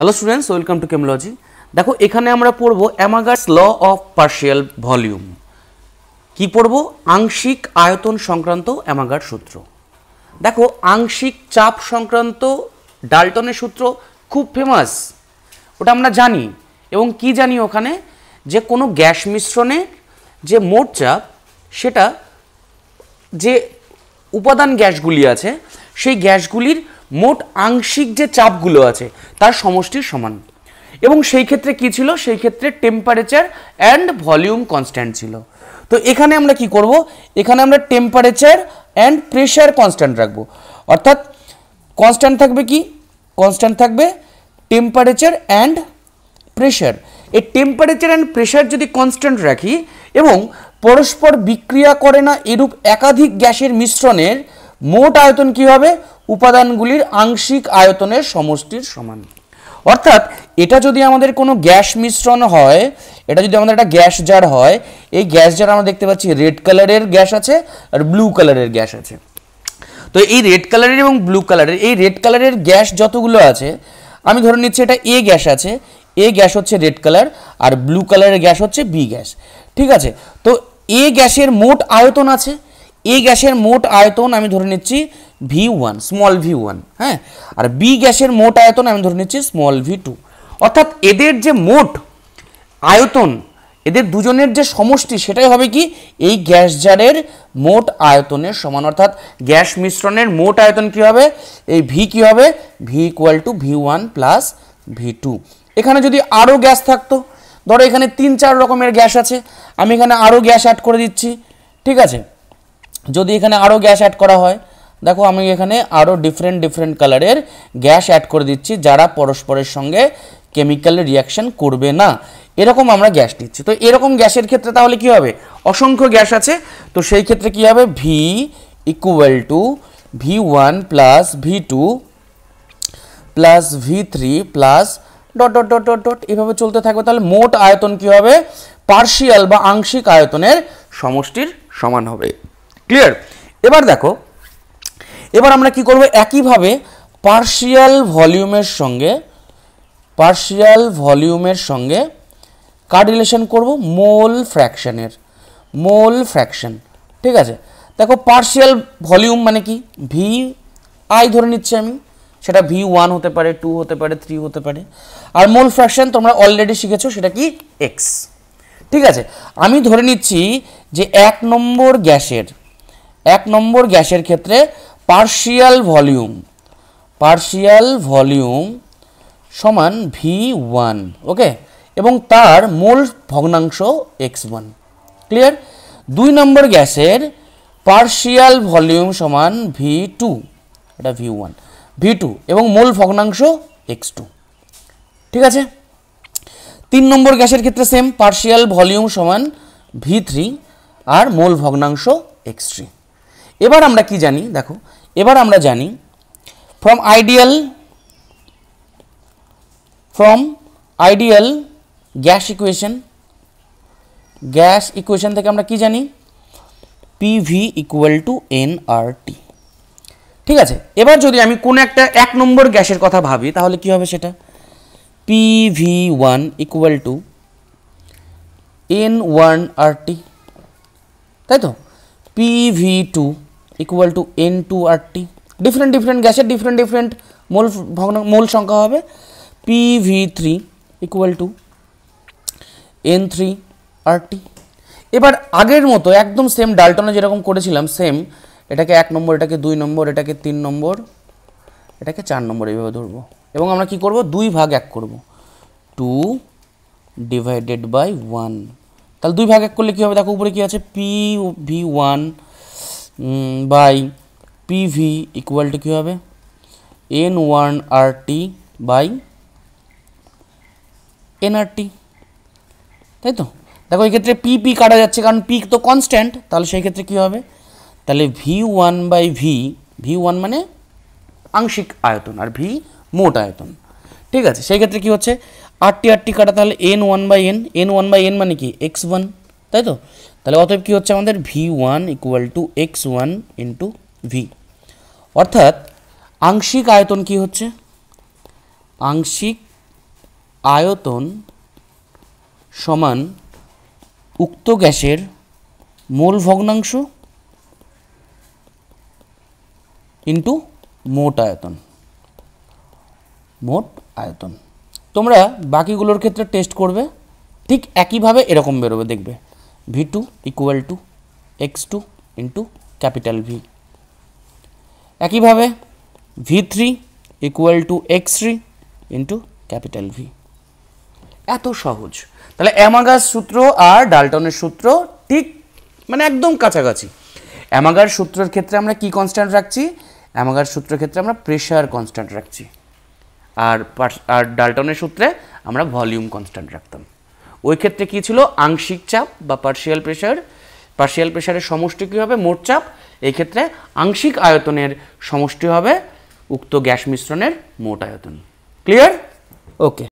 hello students welcome to Chemology দেখো এখানে আমরা পড়ব Amagat's law of partial volume কি পড়ব আংশিক আয়তন সংক্রান্ত অ্যামাগার সূত্র দেখো আংশিক চাপ সংক্রান্ত ডালটনের সূত্র খুব ফেমাস ওটা আমরা জানি এবং কি জানি ওখানে যে কোনো গ্যাস মিশ্রণে যে মোট চাপ সেটা যে উপাদান গ্যাসগুলি আছে সেই গ্যাসগুলির মোট আংশিক যে চাপগুলো আছে তার সমষ্টির সমান এবং সেই ক্ষেত্রে কি ছিল সেই ক্ষেত্রে টেম্পারেচার অ্যান্ড ভলিউম কনস্ট্যান্ট ছিল তো এখানে আমরা কি করব এখানে আমরা টেম্পারেচার অ্যান্ড প্রেশার কনস্ট্যান্ট রাখবো অর্থাৎ কনস্ট্যান্ট থাকবে কি কনস্ট্যান্ট থাকবে টেম্পারেচার অ্যান্ড প্রেশার এই টেম্পারেচার অ্যান্ড প্রেশার যদি কনস্ট্যান্ট রাখি এবং পরস্পর বিক্রিয়া করে না এরূপ একাধিক গ্যাসের মিশ্রণের মোট আয়তন কি হবে উপাদানগুলির আংশিক আয়তনের সমষ্টির সমান অর্থাৎ এটা যদি আমাদের কোনো গ্যাস মিশ্রণ হয় এটা যদি আমাদের একটা গ্যাস জার হয় এই গ্যাস জার আমরা দেখতে পাচ্ছি রেড কালারের গ্যাস আছে আর ব্লু কালারের গ্যাস আছে তো এই রেড কালারের এবং ব্লু কালারের এই রেড কালারের গ্যাস যতগুলো আছে আমি ধরে নিচ্ছি এটা এ গ্যাস আছে এ গ্যাস হচ্ছে রেড কালার আর ব্লু কালারের গ্যাস হচ্ছে বি গ্যাস ঠিক আছে তো এ গ্যাসের মোট আয়তন আছে এই গ্যাসের মোট আয়তন আমি ধরে নিচ্ছি V one small V one হ্যাঁ আর বি গ্যাসের মোট আয়তন আমি ধরে নিচ্ছি স্মল ভি টু অর্থাৎ এদের যে মোট আয়তন এদের দুজনের যে সমষ্টি সেটাই হবে কি এই গ্যাস জারের মোট আয়তনের সমান অর্থাৎ গ্যাস মিশ্রণের মোট আয়তন কী হবে এই ভি কী হবে V equal to V one plus V two এখানে যদি আরও গ্যাস থাকতো ধরো এখানে তিন চার রকমের গ্যাস আছে আমি এখানে আরও গ্যাস অ্যাড করে দিচ্ছি ঠিক আছে যদি এখানে আরও গ্যাস অ্যাড করা হয় দেখো আমি এখানে আরও ডিফারেন্ট ডিফারেন্ট কালারের গ্যাস অ্যাড করে দিচ্ছি যারা পরস্পরের সঙ্গে কেমিক্যাল রিয়াকশান করবে না এরকম আমরা গ্যাস নিচ্ছি তো এরকম গ্যাসের ক্ষেত্রে তাহলে কি হবে অসংখ্য গ্যাস আছে তো সেই ক্ষেত্রে কি হবে V equal to V one plus V two plus V three plus dot dot dot dot dot এভাবে চলতে থাকবে তাহলে মোট আয়তন কি হবে পার্শিয়াল বা আংশিক আয়তনের সমষ্টির সমান হবে ক্লিয়ার এবার দেখো এবার আমরা কি করব একইভাবে পার্শিয়াল ভলিউমের সঙ্গে পার্শিয়াল ভলিউমের সঙ্গে কার রিলেশন করব মোল ফ্র্যাকশানের মোল ফ্র্যাকশন ঠিক আছে দেখো পার্শিয়াল ভলিউম মানে কি ভি আই ধরে নিচ্ছি আমি সেটা ভি ওয়ান হতে পারে টু হতে পারে থ্রি হতে পারে আর মোল ফ্র্যাকশন তোমরা অলরেডি শিখেছো সেটা কি এক্স ঠিক আছে আমি ধরে নিচ্ছি যে এক নম্বর গ্যাসের এক নম্বর গ্যাসের ক্ষেত্রে পার্শিয়াল ভলিউম পার্শিয়াল ভলিউম সমান ভি ওয়ান ওকে এবং তার মূল ভগ্নাংশ এক্স ওয়ান ক্লিয়ার দুই নম্বর গ্যাসের পার্শিয়াল ভলিউম সমান ভি টু এটা ভি ওয়ান ভি টু এবং মূল ভগ্নাংশ এক্স টু ঠিক আছে তিন নম্বর গ্যাসের ক্ষেত্রে সেম পার্শিয়াল ভলিউম সমান ভি থ্রি আর মূল ভগ্নাংশ এক্স থ্রি এবার আমরা কি জানি দেখো এবার আমরা জানি from ideal from ideal gas equation gas equation থেকে আমরা কি জানি PV equal to N R T ঠিক আছে এবার যদি আমি কোনো একটা এক নম্বর গ্যাসের কথা ভাবি তাহলে কি হবে সেটা PV one equal to N one R T তাই তো PV two equal to N two R T different different গ্যাসের ডিফারেন্ট ডিফারেন্ট মূল ভগ্ন মূল সংখ্যা হবে P V three equal to N three R T এবার আগের মতো একদম সেম ডালটনে যেরকম করেছিলাম সেম এটাকে এক নম্বর এটাকে দুই নম্বর এটাকে তিন নম্বর এটাকে চার নম্বর এইভাবে ধরবো এবং আমরা কি করব দুই ভাগ এক করব টু ডিভাইডেড বাই ওয়ান তাহলে দুই ভাগ এক করলে কী হবে দেখো উপরে কী আছে P V one by PV equal to কী হবে N one R T by NRT তাই তো দেখো এক্ষেত্রে পি পি কাটা যাচ্ছে কারণ পি তো কনস্ট্যান্ট তাহলে সেই ক্ষেত্রে কী হবে তাহলে V one by V V one মানে আংশিক আয়তন আর ভি মোট আয়তন ঠিক আছে সেই ক্ষেত্রে কী হচ্ছে আরটি আরটি কাটা তাহলে N one by N N one by N মানে কি এক্স ওয়ান তাই তো তাহলে অতএব কী হচ্ছে আমাদের V one equal to X one into V অর্থাৎ আংশিক আয়তন কি হচ্ছে আংশিক আয়তন সমান উক্ত গ্যাসের মোল ভগ্নাংশ ইন্টু মোট আয়তন মোট আয়তন তোমরা বাকিগুলোর ক্ষেত্রে টেস্ট করবে ঠিক একইভাবে এরকম বেরোবে দেখবে v2 equal to x2 into capital V একইভাবে v3 equal to x3 into capital V এত সহজ তাহলে অ্যামাগাস সূত্র আর ডালটনের সূত্র ঠিক মানে একদম কাছাকাছি অ্যামাগার সূত্রের ক্ষেত্রে আমরা কি কনস্ট্যান্ট রাখছি অ্যামাগার সূত্রের ক্ষেত্রে আমরা প্রেশার কনস্ট্যান্ট রাখছি আর আর ডালটনের সূত্রে আমরা ভলিউম কনস্ট্যান্ট রাখতাম ওই ক্ষেত্রে কী ছিল আংশিক চাপ বা পার্শিয়াল প্রেশার পার্শিয়াল প্রেশারের সমষ্টি কী হবে মোট চাপ এই ক্ষেত্রে আংশিক আয়তনের সমষ্টি হবে উক্ত গ্যাস মিশ্রণের মোট আয়তন ক্লিয়ার ওকে